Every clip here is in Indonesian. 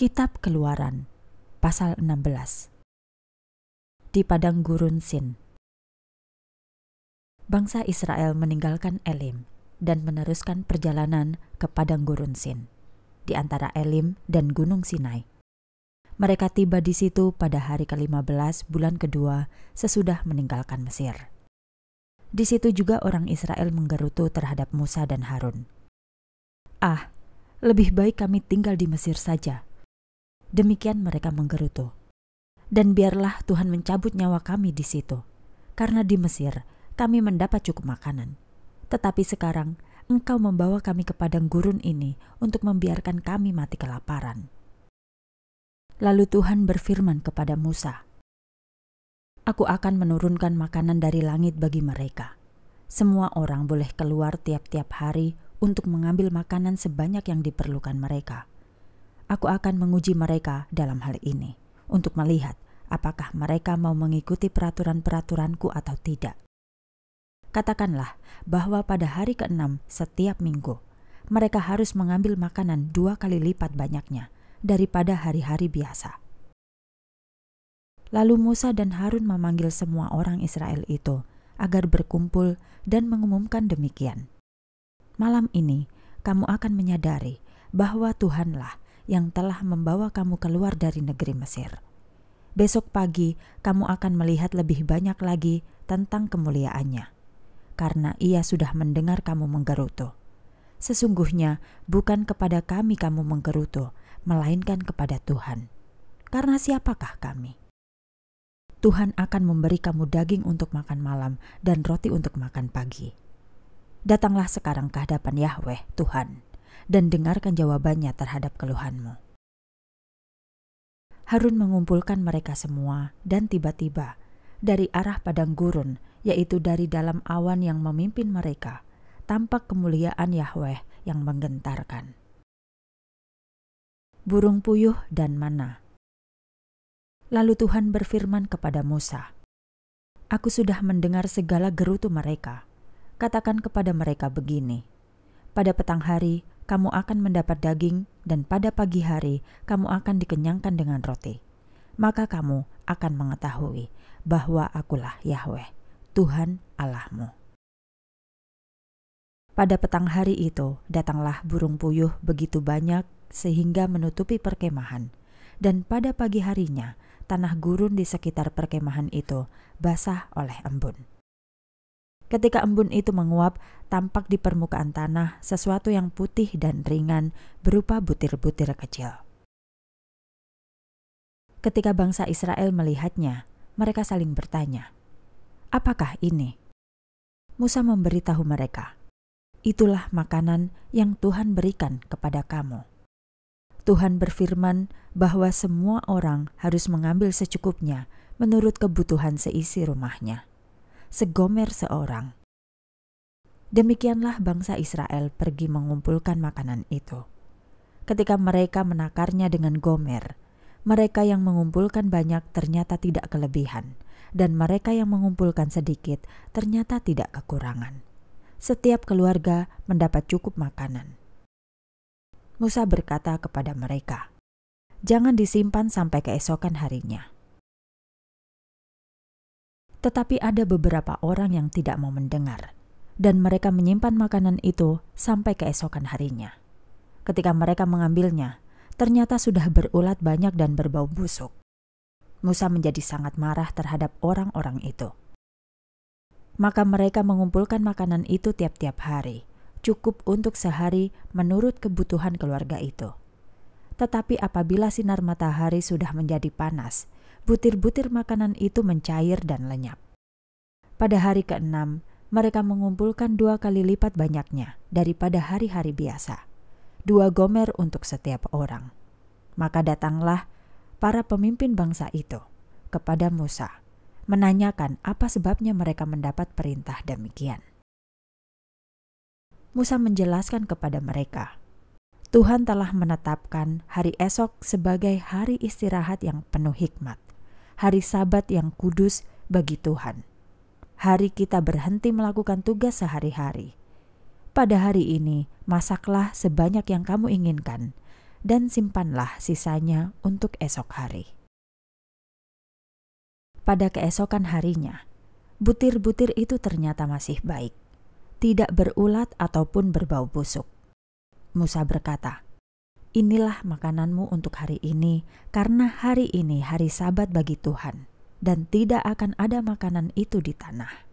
Kitab Keluaran pasal 16 Di padang gurun Sin Bangsa Israel meninggalkan Elim dan meneruskan perjalanan ke padang gurun Sin di antara Elim dan Gunung Sinai. Mereka tiba di situ pada hari ke-15 bulan kedua sesudah meninggalkan Mesir. Di situ juga orang Israel menggerutu terhadap Musa dan Harun. Ah, lebih baik kami tinggal di Mesir saja, Demikian mereka menggerutu. Dan biarlah Tuhan mencabut nyawa kami di situ, karena di Mesir kami mendapat cukup makanan. Tetapi sekarang engkau membawa kami ke padang gurun ini untuk membiarkan kami mati kelaparan. Lalu Tuhan berfirman kepada Musa, Aku akan menurunkan makanan dari langit bagi mereka. Semua orang boleh keluar tiap-tiap hari untuk mengambil makanan sebanyak yang diperlukan mereka aku akan menguji mereka dalam hal ini untuk melihat apakah mereka mau mengikuti peraturan-peraturanku atau tidak. Katakanlah bahwa pada hari keenam setiap minggu, mereka harus mengambil makanan dua kali lipat banyaknya daripada hari-hari biasa. Lalu Musa dan Harun memanggil semua orang Israel itu agar berkumpul dan mengumumkan demikian. Malam ini kamu akan menyadari bahwa Tuhanlah yang telah membawa kamu keluar dari negeri Mesir. Besok pagi kamu akan melihat lebih banyak lagi tentang kemuliaannya, karena ia sudah mendengar kamu menggerutu. Sesungguhnya bukan kepada kami kamu menggerutu, melainkan kepada Tuhan. Karena siapakah kami? Tuhan akan memberi kamu daging untuk makan malam dan roti untuk makan pagi. Datanglah sekarang ke hadapan Yahweh, Tuhan dan dengarkan jawabannya terhadap keluhanmu. Harun mengumpulkan mereka semua, dan tiba-tiba dari arah padang gurun, yaitu dari dalam awan yang memimpin mereka, tampak kemuliaan Yahweh yang menggentarkan. Burung puyuh dan mana. Lalu Tuhan berfirman kepada Musa, "Aku sudah mendengar segala gerutu mereka. Katakan kepada mereka begini: Pada petang hari, kamu akan mendapat daging, dan pada pagi hari kamu akan dikenyangkan dengan roti. Maka kamu akan mengetahui bahwa Akulah Yahweh, Tuhan Allahmu. Pada petang hari itu, datanglah burung puyuh begitu banyak sehingga menutupi perkemahan, dan pada pagi harinya tanah gurun di sekitar perkemahan itu basah oleh embun. Ketika embun itu menguap, tampak di permukaan tanah sesuatu yang putih dan ringan berupa butir-butir kecil. Ketika bangsa Israel melihatnya, mereka saling bertanya, "Apakah ini?" Musa memberitahu mereka, "Itulah makanan yang Tuhan berikan kepada kamu." Tuhan berfirman bahwa semua orang harus mengambil secukupnya menurut kebutuhan seisi rumahnya segomer seorang. Demikianlah bangsa Israel pergi mengumpulkan makanan itu. Ketika mereka menakarnya dengan gomer, mereka yang mengumpulkan banyak ternyata tidak kelebihan, dan mereka yang mengumpulkan sedikit ternyata tidak kekurangan. Setiap keluarga mendapat cukup makanan. Musa berkata kepada mereka, "Jangan disimpan sampai keesokan harinya." Tetapi ada beberapa orang yang tidak mau mendengar, dan mereka menyimpan makanan itu sampai keesokan harinya. Ketika mereka mengambilnya, ternyata sudah berulat banyak dan berbau busuk. Musa menjadi sangat marah terhadap orang-orang itu. Maka mereka mengumpulkan makanan itu tiap-tiap hari, cukup untuk sehari menurut kebutuhan keluarga itu. Tetapi apabila sinar matahari sudah menjadi panas, butir-butir makanan itu mencair dan lenyap. Pada hari keenam, mereka mengumpulkan dua kali lipat banyaknya daripada hari-hari biasa. Dua gomer untuk setiap orang. Maka datanglah para pemimpin bangsa itu kepada Musa, menanyakan apa sebabnya mereka mendapat perintah demikian. Musa menjelaskan kepada mereka, Tuhan telah menetapkan hari esok sebagai hari istirahat yang penuh hikmat, hari Sabat yang kudus bagi Tuhan. Hari kita berhenti melakukan tugas sehari-hari. Pada hari ini, masaklah sebanyak yang kamu inginkan dan simpanlah sisanya untuk esok hari. Pada keesokan harinya, butir-butir itu ternyata masih baik, tidak berulat ataupun berbau busuk. Musa berkata, Inilah makananmu untuk hari ini, karena hari ini hari Sabat bagi Tuhan, dan tidak akan ada makanan itu di tanah.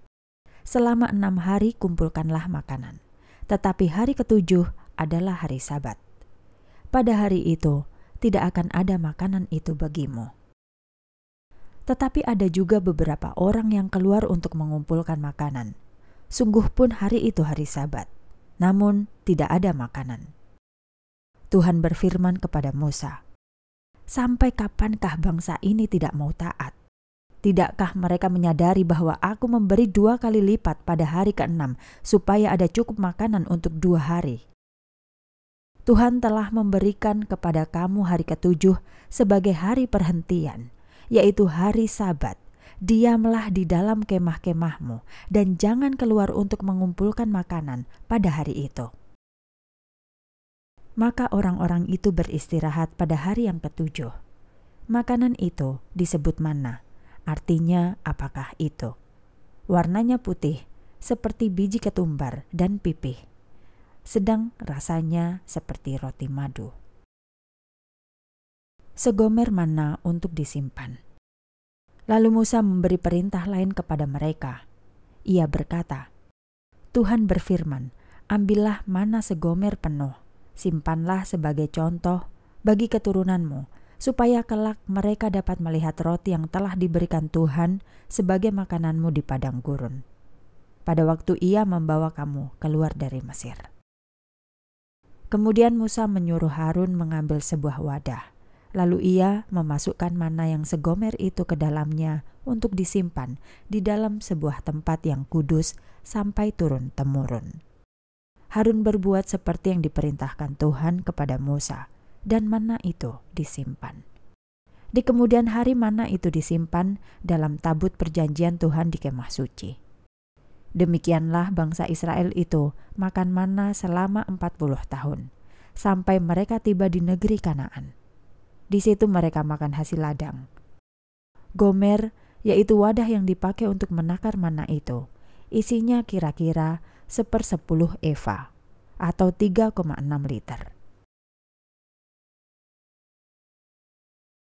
Selama enam hari kumpulkanlah makanan, tetapi hari ketujuh adalah hari Sabat. Pada hari itu tidak akan ada makanan itu bagimu tetapi ada juga beberapa orang yang keluar untuk mengumpulkan makanan. Sungguh pun hari itu hari Sabat, namun tidak ada makanan. Tuhan berfirman kepada Musa, "Sampai kapankah bangsa ini tidak mau taat? Tidakkah mereka menyadari bahwa Aku memberi dua kali lipat pada hari keenam, supaya ada cukup makanan untuk dua hari?" Tuhan telah memberikan kepada kamu hari ketujuh sebagai hari perhentian, yaitu hari Sabat diamlah di dalam kemah-kemahmu, dan jangan keluar untuk mengumpulkan makanan pada hari itu. Maka orang-orang itu beristirahat pada hari yang ketujuh. Makanan itu disebut mana, artinya apakah itu. Warnanya putih, seperti biji ketumbar dan pipih. Sedang rasanya seperti roti madu. Segomer mana untuk disimpan. Lalu Musa memberi perintah lain kepada mereka. Ia berkata, Tuhan berfirman, ambillah mana segomer penuh, simpanlah sebagai contoh bagi keturunanmu, supaya kelak mereka dapat melihat roti yang telah diberikan Tuhan sebagai makananmu di padang gurun. Pada waktu ia membawa kamu keluar dari Mesir. Kemudian Musa menyuruh Harun mengambil sebuah wadah. Lalu ia memasukkan mana yang segomer itu ke dalamnya untuk disimpan di dalam sebuah tempat yang kudus sampai turun-temurun. Harun berbuat seperti yang diperintahkan Tuhan kepada Musa, dan mana itu disimpan. Di kemudian hari mana itu disimpan dalam tabut perjanjian Tuhan di kemah suci. Demikianlah bangsa Israel itu makan mana selama 40 tahun, sampai mereka tiba di negeri Kanaan. Di situ mereka makan hasil ladang. Gomer, yaitu wadah yang dipakai untuk menakar mana itu, isinya kira-kira sepersepuluh eva atau 3,6 liter.